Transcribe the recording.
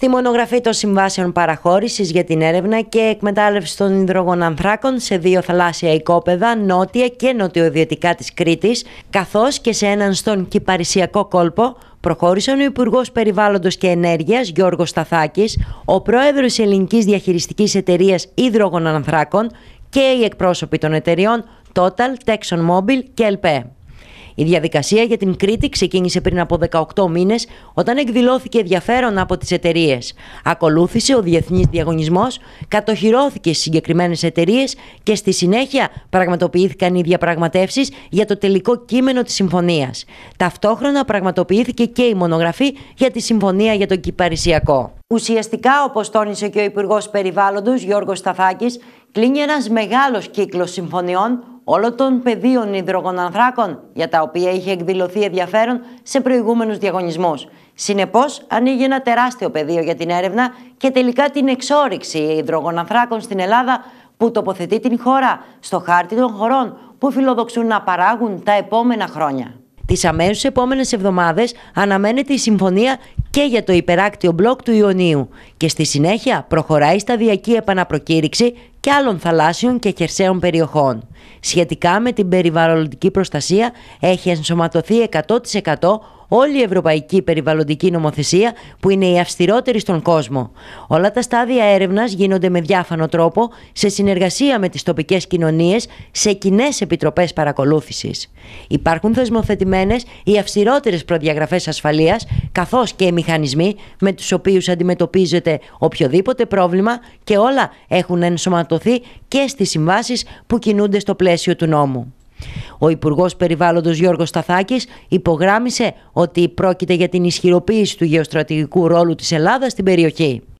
στη μονογραφή των συμβάσεων παραχώρησης για την έρευνα και εκμετάλλευσης των υδρογονανθράκων σε δύο θαλάσσια οικόπεδα νότια και νότιοδυτικά της Κρήτης, καθώς και σε έναν στον κυπαρισιακό κόλπο, προχώρησαν ο Υπουργός Περιβάλλοντος και Ενέργειας Γιώργος Σταθάκης, ο Πρόεδρος Ελληνικής Διαχειριστικής Εταιρείας Υδρογονανθράκων και οι εκπρόσωποι των εταιριών Total, Texon Mobile και ΕΛΠΕ. Η διαδικασία για την Κρήτη ξεκίνησε πριν από 18 μήνες, όταν εκδηλώθηκε ενδιαφέρον από τις εταιρείες. Ακολούθησε ο διεθνής διαγωνισμός, κατοχυρώθηκε στις συγκεκριμένες εταιρείες και στη συνέχεια πραγματοποιήθηκαν οι διαπραγματεύσεις για το τελικό κείμενο της συμφωνίας. Ταυτόχρονα πραγματοποιήθηκε και η μονογραφή για τη συμφωνία για τον Κυπαρισιακό. Ουσιαστικά, όπως τόνισε και ο Υπουργός Περιβάλλοντος Γιώργος Σταθάκης, κλείνει ένας μεγάλος κύκλος συμφωνιών όλων των πεδίων υδρογονανθράκων για τα οποία είχε εκδηλωθεί ενδιαφέρον σε προηγούμενους διαγωνισμούς. Συνεπώς, ανοίγει ένα τεράστιο πεδίο για την έρευνα και τελικά την εξόριξη υδρογονανθράκων στην Ελλάδα που τοποθετεί την χώρα στο χάρτη των χωρών που φιλοδοξούν να παράγουν τα επόμενα χρόνια. Τις αμέσως επόμενες εβδομάδες αναμένεται η συμφωνία και για το υπεράκτιο μπλοκ του Ιωνίου και στη συνέχεια προχωράει η σταδιακή επαναπροκήρυξη και άλλων θαλάσσιων και χερσαίων περιοχών. Σχετικά με την περιβαλλοντική προστασία έχει ενσωματωθεί 100% όλη η ευρωπαϊκή περιβαλλοντική νομοθεσία που είναι η αυστηρότερη στον κόσμο. Όλα τα στάδια έρευνας γίνονται με διάφανο τρόπο σε συνεργασία με τις τοπικές κοινωνίες σε κοινές επιτροπές παρακολούθησης. Υπάρχουν θεσμοθετημένες οι αυστηρότερες προδιαγραφές ασφαλείας καθώς και οι μηχανισμοί με τους οποίους αντιμετωπίζεται οποιοδήποτε πρόβλημα και όλα έχουν ενσωματωθεί και στις συμβάσεις που κινούνται στο πλαίσιο του νόμου. Ο Υπουργός Περιβάλλοντος Γιώργος Σταθάκης υπογράμισε ότι πρόκειται για την ισχυροποίηση του γεωστρατηγικού ρόλου της Ελλάδας στην περιοχή.